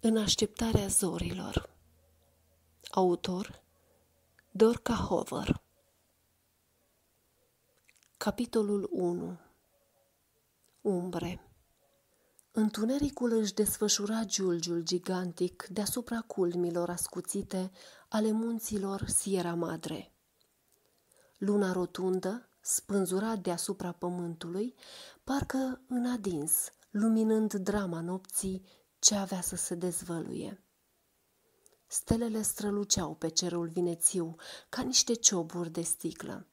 În așteptarea zorilor Autor Dorca Hover Capitolul 1 Umbre Întunericul își desfășura giulgiul gigantic deasupra culmilor ascuțite ale munților Sierra Madre. Luna rotundă spânzura deasupra pământului, parcă în adins, luminând drama nopții ce avea să se dezvăluie. Stelele străluceau pe cerul vinețiu ca niște cioburi de sticlă.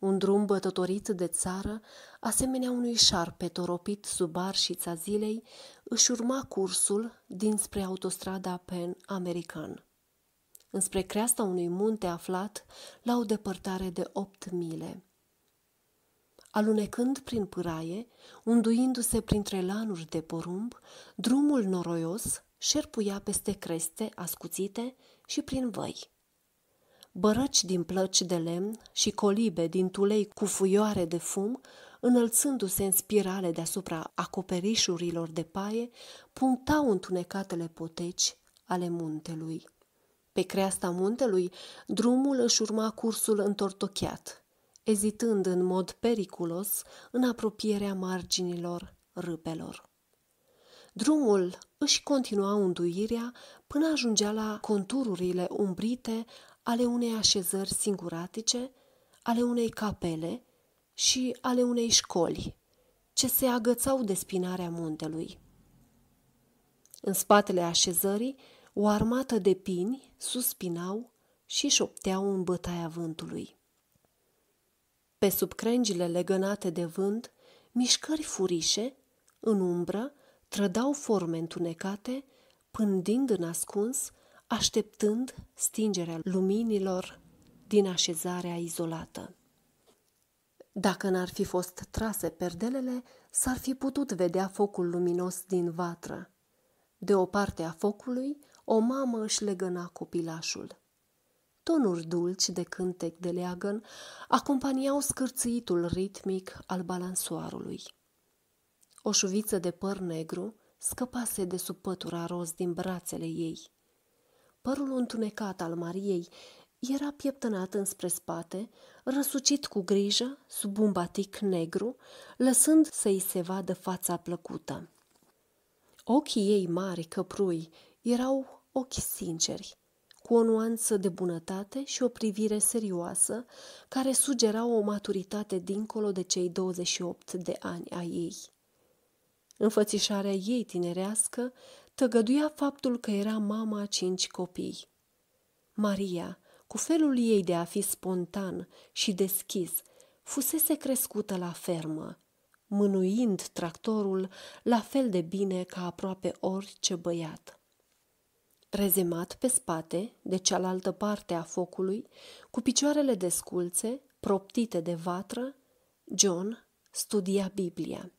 Un drum bătătorit de țară, asemenea unui șarpe toropit sub arșița zilei, își urma cursul dinspre autostrada Pen american, înspre creasta unui munte aflat la o depărtare de opt mile. Alunecând prin pâraie, unduindu-se printre lanuri de porumb, drumul noroios șerpuia peste creste ascuțite și prin văi. Bărăci din plăci de lemn și colibe din tulei cu fuioare de fum, înălțându-se în spirale deasupra acoperișurilor de paie, punctau întunecatele poteci ale muntelui. Pe creasta muntelui, drumul își urma cursul întortocheat, ezitând în mod periculos în apropierea marginilor râpelor. Drumul își continua unduirea până ajungea la contururile umbrite ale unei așezări singuratice, ale unei capele și ale unei școli, ce se agățau de spinarea muntelui. În spatele așezării, o armată de pini suspinau și șopteau în bătaia vântului. Pe sub crengile legănate de vânt, mișcări furișe, în umbră, trădau forme întunecate, pândind în ascuns, așteptând stingerea luminilor din așezarea izolată. Dacă n-ar fi fost trase perdelele, s-ar fi putut vedea focul luminos din vatră. De o parte a focului, o mamă își legăna copilașul. Tonuri dulci de cântec de leagăn acompaniau scârțâitul ritmic al balansoarului. O șuviță de păr negru scăpase de sub pătura roz din brațele ei. Părul întunecat al Mariei era pieptănat înspre spate, răsucit cu grijă sub un batic negru, lăsând să-i se vadă fața plăcută. Ochii ei mari căprui erau ochi sinceri, cu o nuanță de bunătate și o privire serioasă, care sugera o maturitate dincolo de cei 28 de ani a ei. Înfățișarea ei tinerească tăgăduia faptul că era mama a cinci copii. Maria, cu felul ei de a fi spontan și deschis, fusese crescută la fermă, mânuind tractorul la fel de bine ca aproape orice băiat rezemat pe spate, de cealaltă parte a focului, cu picioarele desculțe, proptite de vatră, John studia Biblia.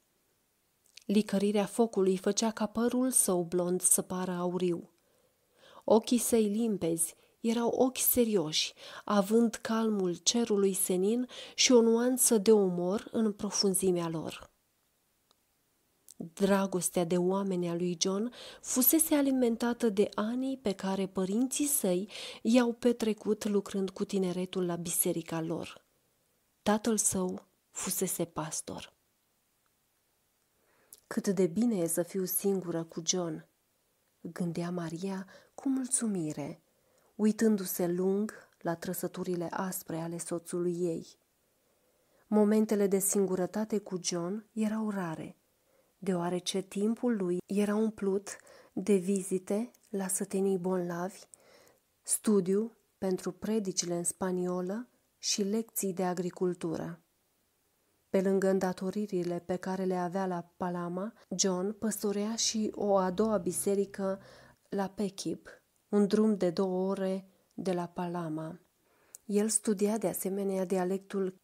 Licărirea focului făcea ca părul său blond să pară auriu. Ochii săi limpezi erau ochi serioși, având calmul cerului senin și o nuanță de umor în profunzimea lor. Dragostea de oameni a lui John fusese alimentată de anii pe care părinții săi i-au petrecut lucrând cu tineretul la biserica lor. Tatăl său fusese pastor. Cât de bine e să fiu singură cu John, gândea Maria cu mulțumire, uitându-se lung la trăsăturile aspre ale soțului ei. Momentele de singurătate cu John erau rare – deoarece timpul lui era umplut de vizite la sătenii bolnavi, studiu pentru predicile în spaniolă și lecții de agricultură. Pe lângă îndatoririle pe care le avea la Palama, John păstorea și o a doua biserică la Pechip, un drum de două ore de la Palama. El studia de asemenea dialectul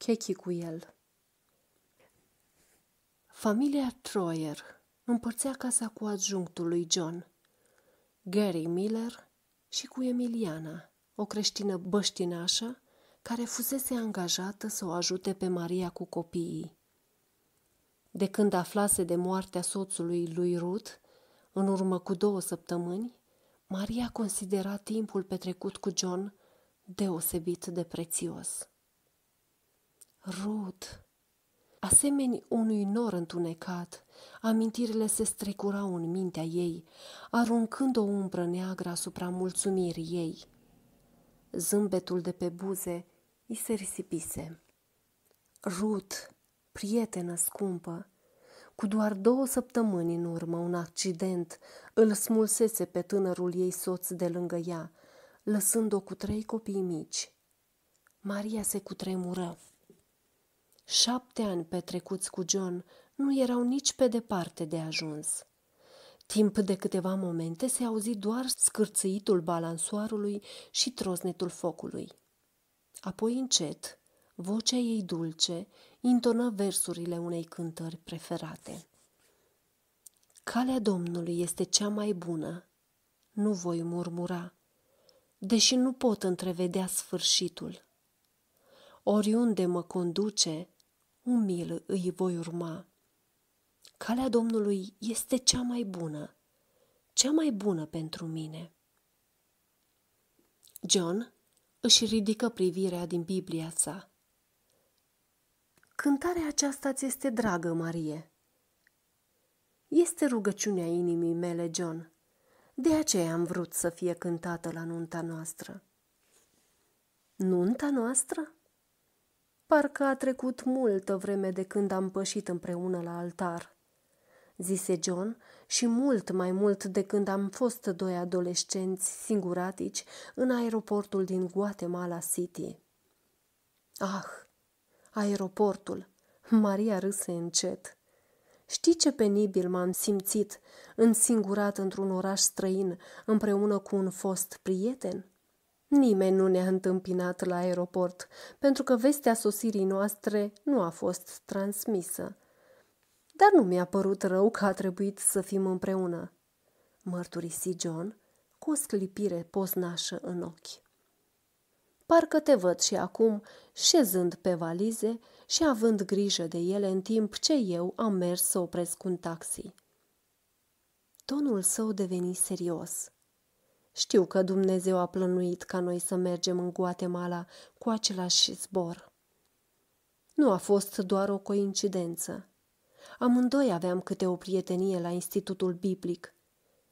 el. Familia Troyer împărțea casa cu adjunctul lui John, Gary Miller și cu Emiliana, o creștină băștinașă care fusese angajată să o ajute pe Maria cu copiii. De când aflase de moartea soțului lui Ruth, în urmă cu două săptămâni, Maria considera timpul petrecut cu John deosebit de prețios. Ruth, Asemeni unui nor întunecat, amintirile se strecurau în mintea ei, aruncând o umbră neagră asupra mulțumirii ei. Zâmbetul de pe buze i se risipise. Ruth, prietenă scumpă, cu doar două săptămâni în urmă un accident îl smulsese pe tânărul ei soț de lângă ea, lăsând-o cu trei copii mici. Maria se cutremură. Șapte ani petrecuți cu John nu erau nici pe departe de ajuns. Timp de câteva momente se auzi doar scârțâitul balansoarului și troznetul focului. Apoi încet, vocea ei dulce intonă versurile unei cântări preferate. Calea Domnului este cea mai bună, nu voi murmura, deși nu pot întrevedea sfârșitul. Oriunde mă conduce, umil îi voi urma. Calea Domnului este cea mai bună, cea mai bună pentru mine. John își ridică privirea din Biblia sa. Cântarea aceasta ți este dragă, Marie. Este rugăciunea inimii mele, John. De aceea am vrut să fie cântată la nunta noastră. Nunta noastră? Parcă a trecut multă vreme de când am pășit împreună la altar, zise John, și mult mai mult de când am fost doi adolescenți singuratici în aeroportul din Guatemala City. Ah, aeroportul! Maria râse încet. Știi ce penibil m-am simțit, însingurat într-un oraș străin, împreună cu un fost prieten?" Nimeni nu ne-a întâmpinat la aeroport, pentru că vestea sosirii noastre nu a fost transmisă. Dar nu mi-a părut rău că a trebuit să fim împreună, mărturisi John cu o sclipire poznașă în ochi. Parcă te văd și acum, șezând pe valize și având grijă de ele în timp ce eu am mers să opresc un taxi. Tonul său deveni serios – știu că Dumnezeu a plănuit ca noi să mergem în Guatemala cu același zbor. Nu a fost doar o coincidență. Amândoi aveam câte o prietenie la Institutul Biblic,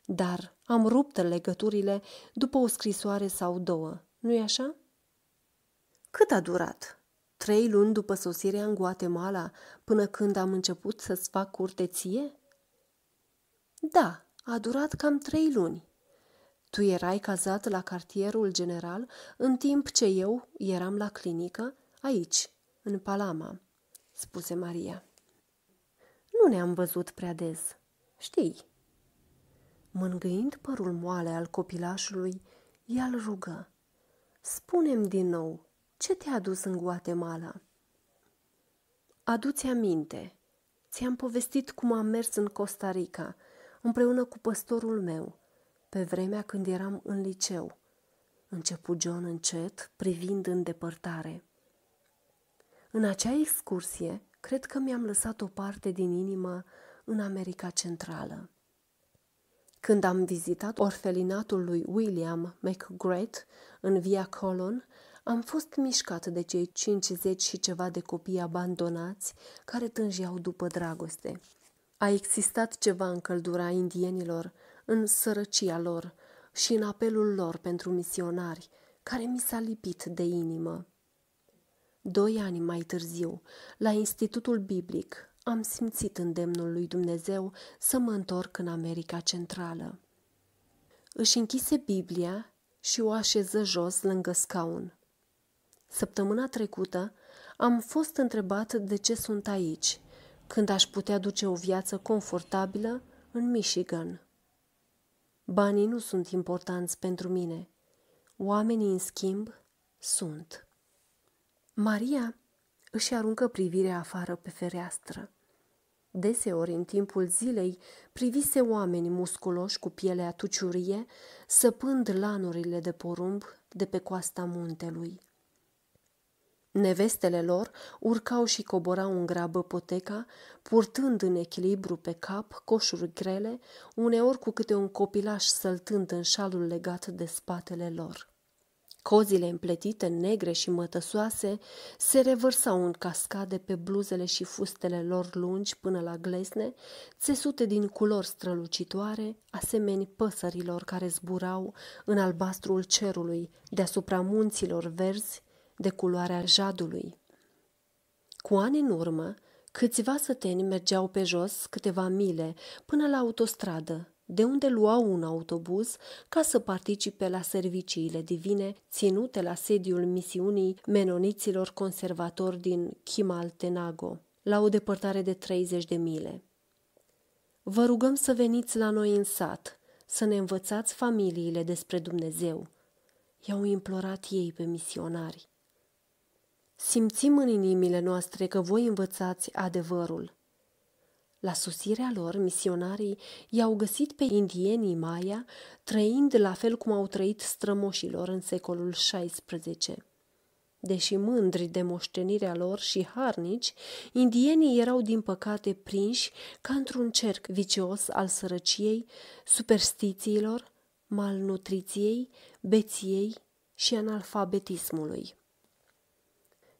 dar am rupt legăturile după o scrisoare sau două, nu-i așa? Cât a durat? Trei luni după sosirea în Guatemala, până când am început să-ți fac curteție? Da, a durat cam trei luni. Tu erai cazat la cartierul general, în timp ce eu eram la clinică, aici, în Palama, spuse Maria. Nu ne-am văzut prea des, știi. Mângâind părul moale al copilașului, i îl rugă. Spunem din nou, ce te-a dus în Guatemala? Adu-ți aminte, ți-am povestit cum am mers în Costa Rica, împreună cu păstorul meu – pe vremea când eram în liceu, începu John încet, privind în depărtare. În acea excursie, cred că mi-am lăsat o parte din inimă în America Centrală. Când am vizitat orfelinatul lui William McGrath în Via Colon, am fost mișcat de cei 50 și ceva de copii abandonați care tânjeau după dragoste. A existat ceva în căldura indienilor în sărăcia lor și în apelul lor pentru misionari, care mi s-a lipit de inimă. Doi ani mai târziu, la Institutul Biblic, am simțit îndemnul lui Dumnezeu să mă întorc în America Centrală. Își închise Biblia și o așeză jos lângă scaun. Săptămâna trecută am fost întrebat de ce sunt aici, când aș putea duce o viață confortabilă în Michigan. Banii nu sunt importanți pentru mine. Oamenii, în schimb, sunt. Maria își aruncă privirea afară pe fereastră. Deseori, în timpul zilei, privise oameni musculoși cu pielea tuciurie, săpând lanurile de porumb de pe coasta muntelui. Nevestele lor urcau și coborau în grabă poteca, purtând în echilibru pe cap coșuri grele, uneori cu câte un copilaș săltând în șalul legat de spatele lor. Cozile împletite, negre și mătăsoase, se revărsau în cascade pe bluzele și fustele lor lungi până la glezne, țesute din culori strălucitoare, asemeni păsărilor care zburau în albastrul cerului deasupra munților verzi de culoarea jadului. Cu ani în urmă, câțiva săteni mergeau pe jos câteva mile până la autostradă, de unde luau un autobuz ca să participe la serviciile divine ținute la sediul misiunii menoniților conservatori din Chimaltenago, la o depărtare de 30 de mile. Vă rugăm să veniți la noi în sat, să ne învățați familiile despre Dumnezeu, i-au implorat ei pe misionari. Simțim în inimile noastre că voi învățați adevărul. La susirea lor, misionarii i-au găsit pe indienii Maia trăind la fel cum au trăit strămoșilor în secolul XVI. Deși mândri de moștenirea lor și harnici, indienii erau din păcate prinși ca într-un cerc vicios al sărăciei, superstițiilor, malnutriției, beției și analfabetismului.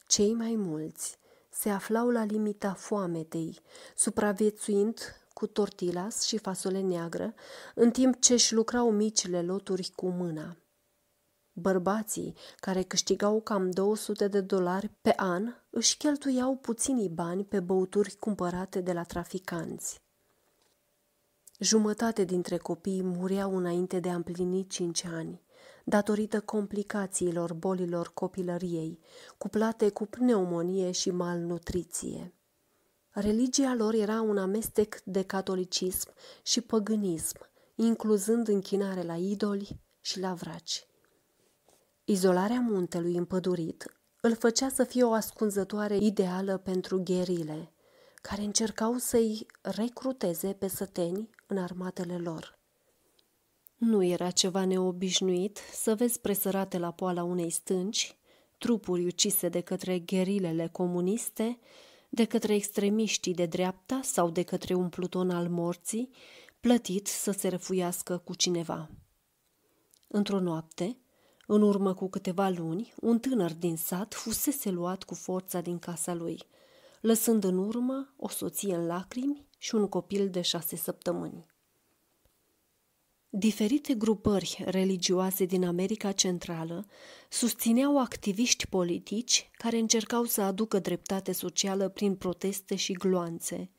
Cei mai mulți se aflau la limita foametei, supraviețuind cu tortilas și fasole neagră, în timp ce își lucrau micile loturi cu mâna. Bărbații, care câștigau cam 200 de dolari pe an, își cheltuiau puținii bani pe băuturi cumpărate de la traficanți. Jumătate dintre copii mureau înainte de a împlini cinci ani datorită complicațiilor bolilor copilăriei, cuplate cu pneumonie și malnutriție. Religia lor era un amestec de catolicism și păgânism, incluzând închinare la idoli și la vraci. Izolarea muntelui împădurit îl făcea să fie o ascunzătoare ideală pentru gherile, care încercau să-i recruteze pe săteni în armatele lor. Nu era ceva neobișnuit să vezi presărate la poala unei stânci trupuri ucise de către gherilele comuniste, de către extremiștii de dreapta sau de către un pluton al morții, plătit să se răfuiască cu cineva. Într-o noapte, în urmă cu câteva luni, un tânăr din sat fusese luat cu forța din casa lui, lăsând în urmă o soție în lacrimi și un copil de șase săptămâni. Diferite grupări religioase din America Centrală susțineau activiști politici care încercau să aducă dreptate socială prin proteste și gloanțe.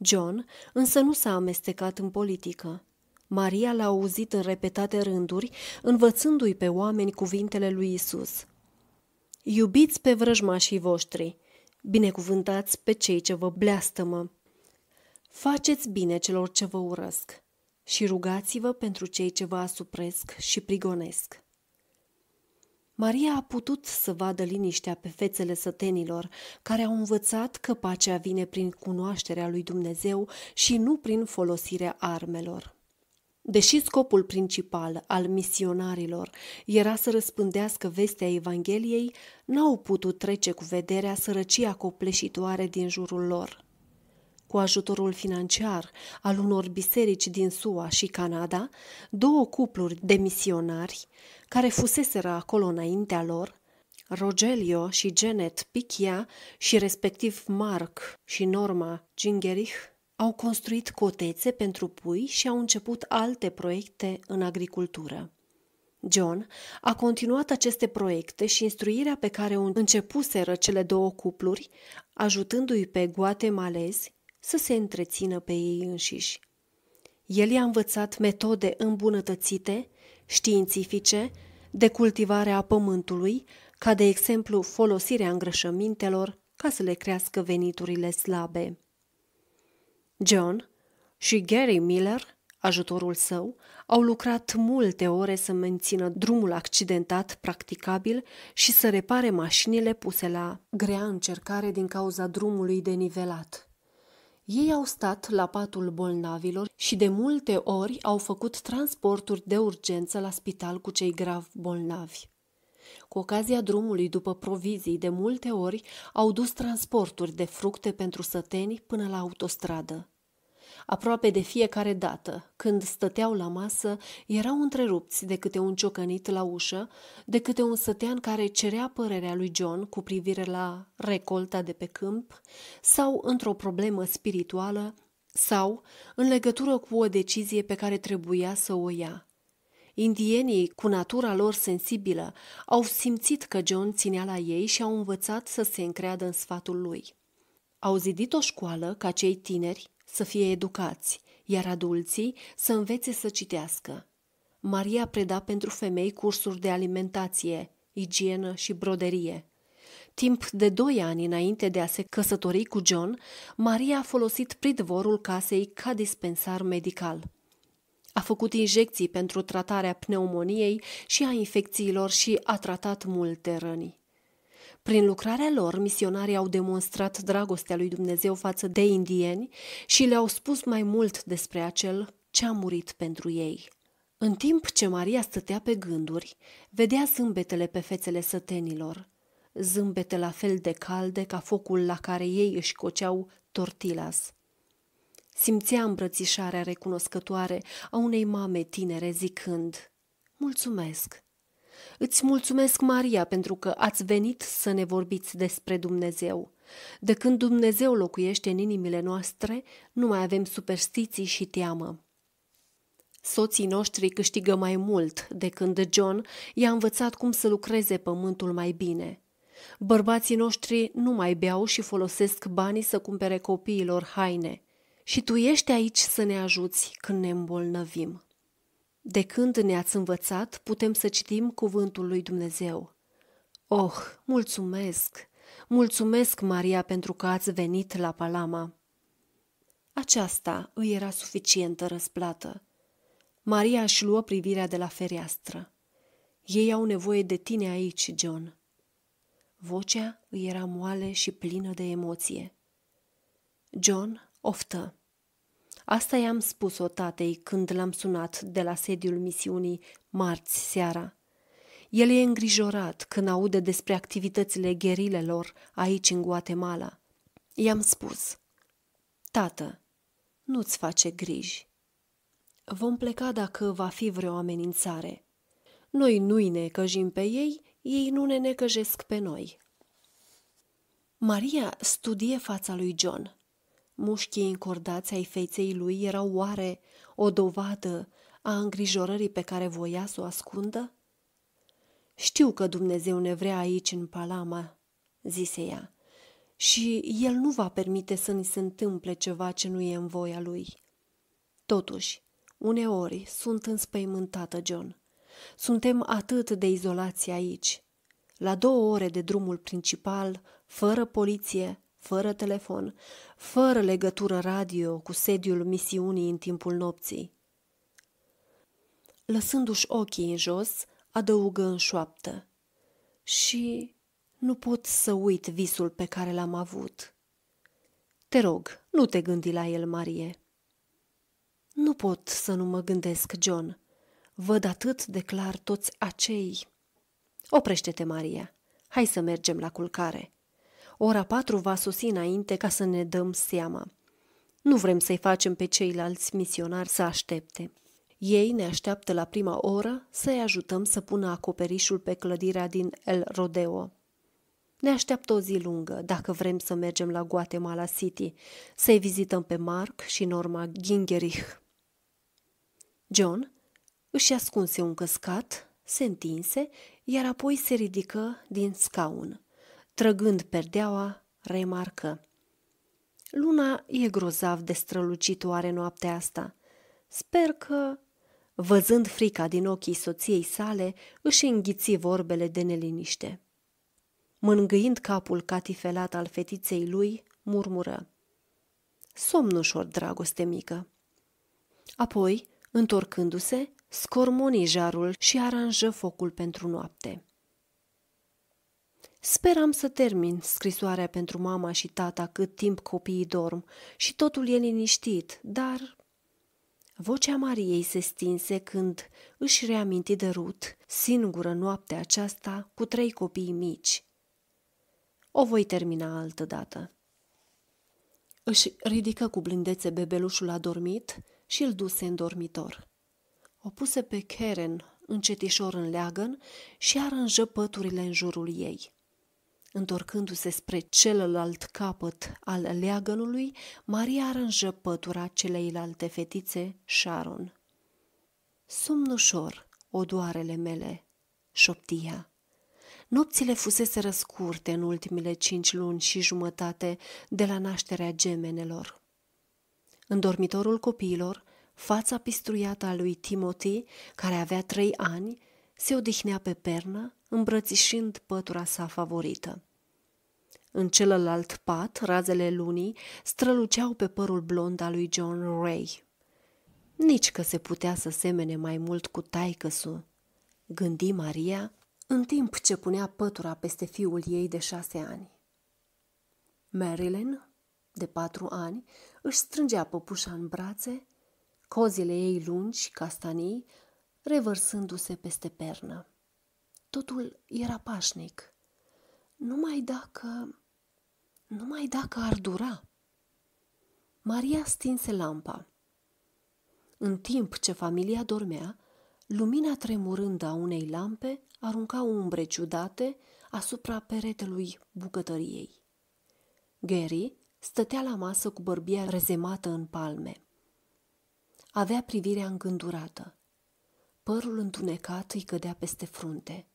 John însă nu s-a amestecat în politică. Maria l-a auzit în repetate rânduri, învățându-i pe oameni cuvintele lui Isus. Iubiți pe vrăjmașii voștri, binecuvântați pe cei ce vă bleastămă. Faceți bine celor ce vă urăsc și rugați-vă pentru cei ce vă asupresc și prigonesc. Maria a putut să vadă liniștea pe fețele sătenilor, care au învățat că pacea vine prin cunoașterea lui Dumnezeu și nu prin folosirea armelor. Deși scopul principal al misionarilor era să răspândească vestea Evangheliei, n-au putut trece cu vederea sărăcia copleșitoare din jurul lor cu ajutorul financiar al unor biserici din SUA și Canada, două cupluri de misionari care fuseseră acolo înaintea lor, Rogelio și Janet Pichia și respectiv Mark și Norma Gingerich, au construit cotețe pentru pui și au început alte proiecte în agricultură. John a continuat aceste proiecte și instruirea pe care o începuseră cele două cupluri, ajutându-i pe guatemalezi să se întrețină pe ei înșiși. El i-a învățat metode îmbunătățite, științifice, de cultivare a pământului, ca de exemplu folosirea îngrășămintelor ca să le crească veniturile slabe. John și Gary Miller, ajutorul său, au lucrat multe ore să mențină drumul accidentat practicabil și să repare mașinile puse la grea încercare din cauza drumului denivelat. Ei au stat la patul bolnavilor și de multe ori au făcut transporturi de urgență la spital cu cei grav bolnavi. Cu ocazia drumului după provizii, de multe ori au dus transporturi de fructe pentru săteni până la autostradă. Aproape de fiecare dată, când stăteau la masă, erau întrerupți de câte un ciocănit la ușă, de câte un sătean care cerea părerea lui John cu privire la recolta de pe câmp sau într-o problemă spirituală sau în legătură cu o decizie pe care trebuia să o ia. Indienii, cu natura lor sensibilă, au simțit că John ținea la ei și au învățat să se încreadă în sfatul lui. Au zidit o școală ca cei tineri să fie educați, iar adulții să învețe să citească. Maria preda pentru femei cursuri de alimentație, igienă și broderie. Timp de doi ani înainte de a se căsători cu John, Maria a folosit pridvorul casei ca dispensar medical. A făcut injecții pentru tratarea pneumoniei și a infecțiilor și a tratat multe răni. Prin lucrarea lor, misionarii au demonstrat dragostea lui Dumnezeu față de indieni și le-au spus mai mult despre acel ce a murit pentru ei. În timp ce Maria stătea pe gânduri, vedea zâmbetele pe fețele sătenilor, zâmbete la fel de calde ca focul la care ei își coceau tortilas. Simțea îmbrățișarea recunoscătoare a unei mame tinere zicând, Mulțumesc! Îți mulțumesc, Maria, pentru că ați venit să ne vorbiți despre Dumnezeu. De când Dumnezeu locuiește în inimile noastre, nu mai avem superstiții și teamă. Soții noștri câștigă mai mult de când John i-a învățat cum să lucreze pământul mai bine. Bărbații noștri nu mai beau și folosesc banii să cumpere copiilor haine. Și tu ești aici să ne ajuți când ne îmbolnăvim. De când ne-ați învățat, putem să citim cuvântul lui Dumnezeu. Oh, mulțumesc! Mulțumesc, Maria, pentru că ați venit la Palama! Aceasta îi era suficientă răsplată. Maria își luă privirea de la fereastră. Ei au nevoie de tine aici, John. Vocea îi era moale și plină de emoție. John oftă. Asta i-am spus-o tatei când l-am sunat de la sediul misiunii marți seara. El e îngrijorat când aude despre activitățile gherilelor aici în Guatemala. I-am spus, Tată, nu-ți face griji. Vom pleca dacă va fi vreo amenințare. Noi nu-i necăjim pe ei, ei nu ne necăjesc pe noi. Maria studie fața lui John – Mușchii încordați ai feței lui erau oare o dovadă a îngrijorării pe care voia să o ascundă? Știu că Dumnezeu ne vrea aici în Palama, zise ea, și El nu va permite să ni se întâmple ceva ce nu e în voia Lui. Totuși, uneori sunt înspăimântată, John. Suntem atât de izolați aici. La două ore de drumul principal, fără poliție, fără telefon, fără legătură radio cu sediul misiunii în timpul nopții. Lăsându-și ochii în jos, adăugă în șoaptă. Și nu pot să uit visul pe care l-am avut. Te rog, nu te gândi la el, Marie. Nu pot să nu mă gândesc, John. Văd atât de clar toți acei. Oprește-te, Maria. Hai să mergem la culcare. Ora patru va sosi înainte ca să ne dăm seama. Nu vrem să-i facem pe ceilalți misionari să aștepte. Ei ne așteaptă la prima oră să-i ajutăm să pună acoperișul pe clădirea din El Rodeo. Ne așteaptă o zi lungă dacă vrem să mergem la Guatemala City, să-i vizităm pe Mark și Norma Gingerich. John își ascunse un căscat, se întinse, iar apoi se ridică din scaun trăgând perdeaua, remarcă. Luna e grozav de strălucitoare noaptea asta. Sper că... Văzând frica din ochii soției sale, își înghiți vorbele de neliniște. Mângâind capul catifelat al fetiței lui, murmură. Somn ușor, dragoste mică. Apoi, întorcându-se, scormoni jarul și aranjă focul pentru noapte. Speram să termin scrisoarea pentru mama și tata cât timp copiii dorm și totul e liniștit, dar... Vocea Mariei se stinse când își reaminti de Rut, singură noaptea aceasta cu trei copii mici. O voi termina altă dată. Își ridică cu blândețe bebelușul adormit și îl duse în dormitor. O puse pe Karen încetișor în leagăn și aranjă păturile în jurul ei. Întorcându-se spre celălalt capăt al leagănului, Maria aranjă pătura celeilalte fetițe, Sharon. Somn ușor, odoarele mele, șoptia. Nopțile fusese răscurte în ultimile cinci luni și jumătate de la nașterea gemenelor. În dormitorul copiilor, fața pistruiată a lui Timothy, care avea trei ani, se odihnea pe pernă, îmbrățișând pătura sa favorită. În celălalt pat, razele lunii străluceau pe părul blond al lui John Ray. Nici că se putea să semene mai mult cu taicăsul, gândi Maria, în timp ce punea pătura peste fiul ei de șase ani. Marilyn, de patru ani, își strângea păpușa în brațe, cozile ei lungi, castanii, revărsându-se peste pernă. Totul era pașnic. Numai dacă... numai dacă ar dura. Maria stinse lampa. În timp ce familia dormea, lumina tremurândă a unei lampe arunca umbre ciudate asupra peretelui bucătăriei. Gary stătea la masă cu bărbia rezemată în palme. Avea privirea îngândurată. Părul întunecat îi cădea peste frunte.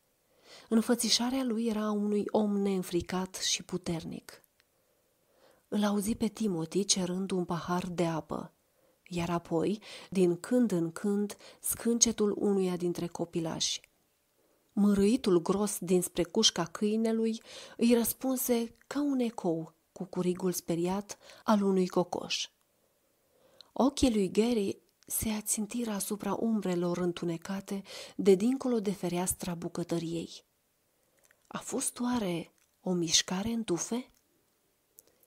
Înfățișarea lui era a unui om neînfricat și puternic. Îl auzi pe Timothy cerând un pahar de apă, iar apoi, din când în când, scâncetul unuia dintre copilași. Mărâitul gros dinspre cușca câinelui îi răspunse ca un ecou cu curigul speriat al unui cocoș. Ochii lui Gary se ațintiră asupra umbrelor întunecate de dincolo de fereastra bucătăriei. A fost oare o mișcare în tufe?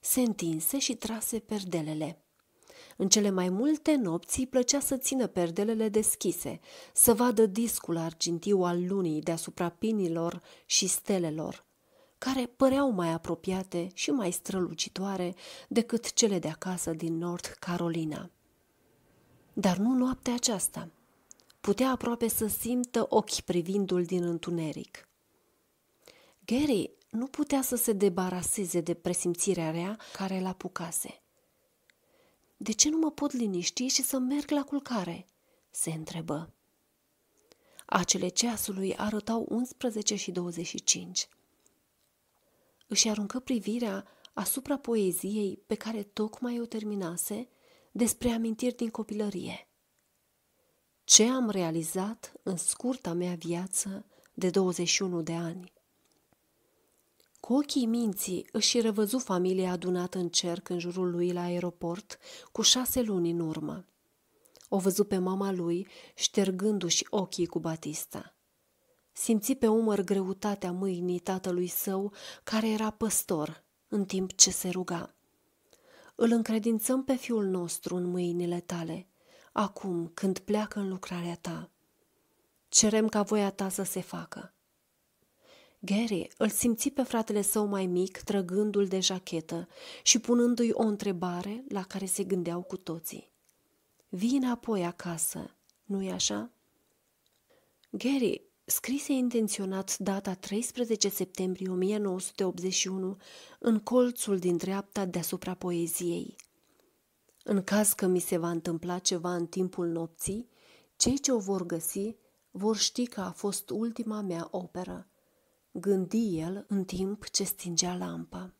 Se întinse și trase perdelele. În cele mai multe nopți îi plăcea să țină perdelele deschise, să vadă discul argintiu al lunii deasupra pinilor și stelelor, care păreau mai apropiate și mai strălucitoare decât cele de acasă din North Carolina dar nu noaptea aceasta. Putea aproape să simtă ochi privindul din întuneric. Gary nu putea să se debaraseze de presimțirea rea care l-a pucase. De ce nu mă pot liniști și să merg la culcare?" se întrebă. Acele ceasului arătau 11 și 25. Își aruncă privirea asupra poeziei pe care tocmai o terminase despre amintiri din copilărie. Ce am realizat în scurta mea viață de 21 de ani. Cu ochii minții își revăzu familia adunată în cerc în jurul lui la aeroport cu șase luni în urmă. O văzu pe mama lui ștergându-și ochii cu Batista. Simți pe umăr greutatea mâinii tatălui său, care era păstor, în timp ce se ruga îl încredințăm pe Fiul nostru în mâinile tale, acum când pleacă în lucrarea ta. Cerem ca voia ta să se facă. Gary îl simți pe fratele său mai mic trăgându-l de jachetă și punându-i o întrebare la care se gândeau cu toții. Vine apoi acasă, nu-i așa? Gary scrise intenționat data 13 septembrie 1981 în colțul din dreapta deasupra poeziei. În caz că mi se va întâmpla ceva în timpul nopții, cei ce o vor găsi vor ști că a fost ultima mea operă, gândi el în timp ce stingea lampa.